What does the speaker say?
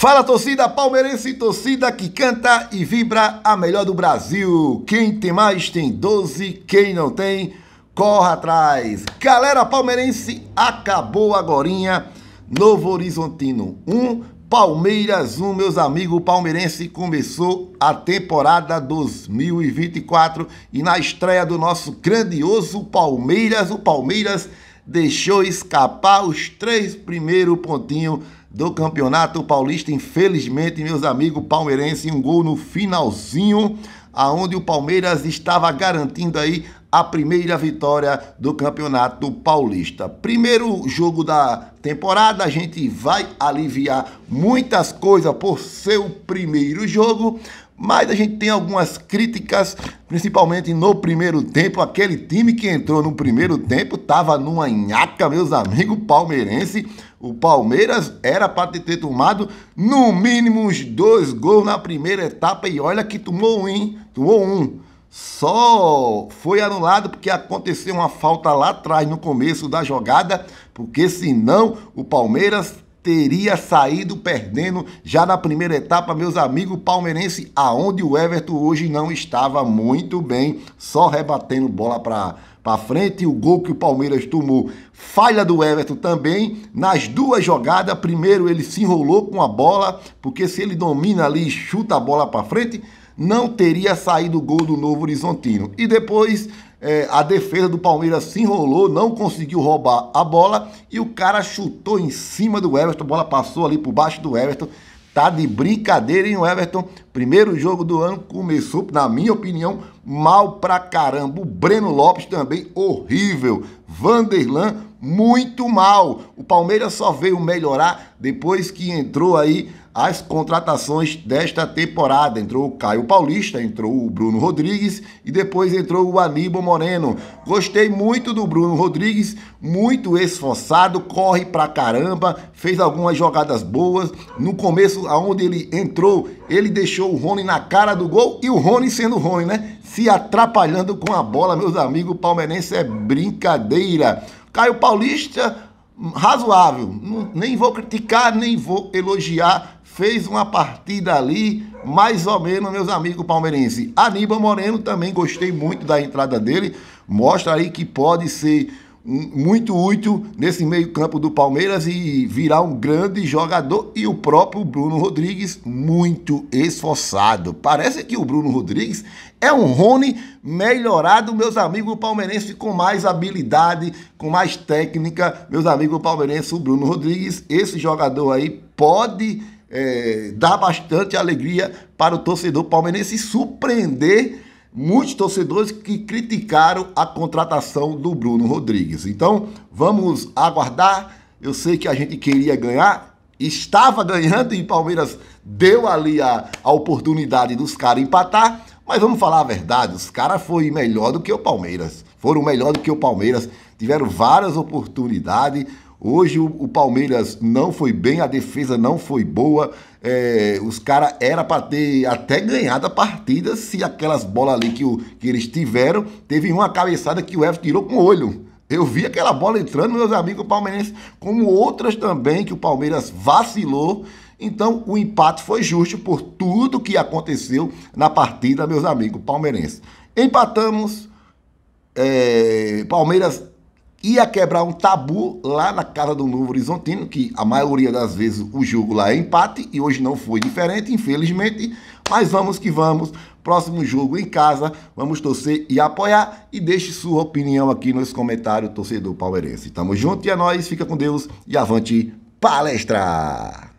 Fala torcida palmeirense, torcida que canta e vibra a melhor do Brasil. Quem tem mais tem 12, quem não tem, corre atrás. Galera palmeirense, acabou agorinha. Novo Horizontino 1, um, Palmeiras 1, um, meus amigos palmeirense, começou a temporada 2024 e na estreia do nosso grandioso Palmeiras, o Palmeiras deixou escapar os três primeiros pontinhos do Campeonato Paulista. Infelizmente, meus amigos palmeirenses, um gol no finalzinho, aonde o Palmeiras estava garantindo aí a primeira vitória do Campeonato Paulista. Primeiro jogo da temporada, a gente vai aliviar muitas coisas por seu primeiro jogo, mas a gente tem algumas críticas, principalmente no primeiro tempo. Aquele time que entrou no primeiro tempo estava numa nhaca, meus amigos palmeirense. O Palmeiras era para ter tomado no mínimo uns dois gols na primeira etapa e olha que tomou um, hein? Tomou um só foi anulado porque aconteceu uma falta lá atrás no começo da jogada, porque senão o Palmeiras teria saído perdendo já na primeira etapa, meus amigos palmeirense, aonde o Everton hoje não estava muito bem, só rebatendo bola para para frente, o gol que o Palmeiras tomou, falha do Everton também, nas duas jogadas, primeiro ele se enrolou com a bola, porque se ele domina ali e chuta a bola para frente, não teria saído gol do Novo Horizontino. E depois é, a defesa do Palmeiras se enrolou, não conseguiu roubar a bola e o cara chutou em cima do Everton, a bola passou ali por baixo do Everton. Tá de brincadeira, hein, o Everton? Primeiro jogo do ano começou, na minha opinião, mal pra caramba. O Breno Lopes também horrível. Vanderlan muito mal. O Palmeiras só veio melhorar depois que entrou aí as contratações desta temporada. Entrou o Caio Paulista, entrou o Bruno Rodrigues e depois entrou o Aníbal Moreno. Gostei muito do Bruno Rodrigues, muito esforçado, corre pra caramba, fez algumas jogadas boas. No começo, aonde ele entrou, ele deixou o Rony na cara do gol e o Rony sendo o Rony, né? se atrapalhando com a bola, meus amigos. O palmeirense é brincadeira. Caio Paulista, razoável. Nem vou criticar, nem vou elogiar. Fez uma partida ali, mais ou menos, meus amigos palmeirenses. Aníbal Moreno também gostei muito da entrada dele. Mostra aí que pode ser muito útil nesse meio-campo do Palmeiras e virar um grande jogador. E o próprio Bruno Rodrigues, muito esforçado. Parece que o Bruno Rodrigues é um Rony melhorado, meus amigos palmeirenses, com mais habilidade, com mais técnica. Meus amigos palmeirenses, o Bruno Rodrigues, esse jogador aí pode é, dar bastante alegria para o torcedor palmeirense surpreender muitos torcedores que criticaram a contratação do Bruno Rodrigues. Então, vamos aguardar. Eu sei que a gente queria ganhar, estava ganhando e Palmeiras deu ali a, a oportunidade dos caras empatar. Mas vamos falar a verdade, os caras foram melhor do que o Palmeiras. Foram melhor do que o Palmeiras, tiveram várias oportunidades. Hoje o, o, Palmeiras não foi bem, a defesa não foi boa. É, os caras era para ter até ganhado a partida se aquelas bolas ali que, o, que eles tiveram. Teve uma cabeçada que o Everton tirou com o olho. Eu vi aquela bola entrando, meus amigos palmeirenses, como outras também que o Palmeiras vacilou. Então o empate foi justo por tudo que aconteceu na partida, meus amigos palmeirenses. Empatamos. É, Palmeiras ia quebrar um tabu lá na casa do Novo Horizontino, que a maioria das vezes o jogo lá é empate, e hoje não foi diferente, infelizmente. Mas vamos que vamos. Próximo jogo em casa, vamos torcer e apoiar. E deixe sua opinião aqui nos comentários, torcedor palmeirense. Tamo junto e é nóis, fica com Deus e avante palestra!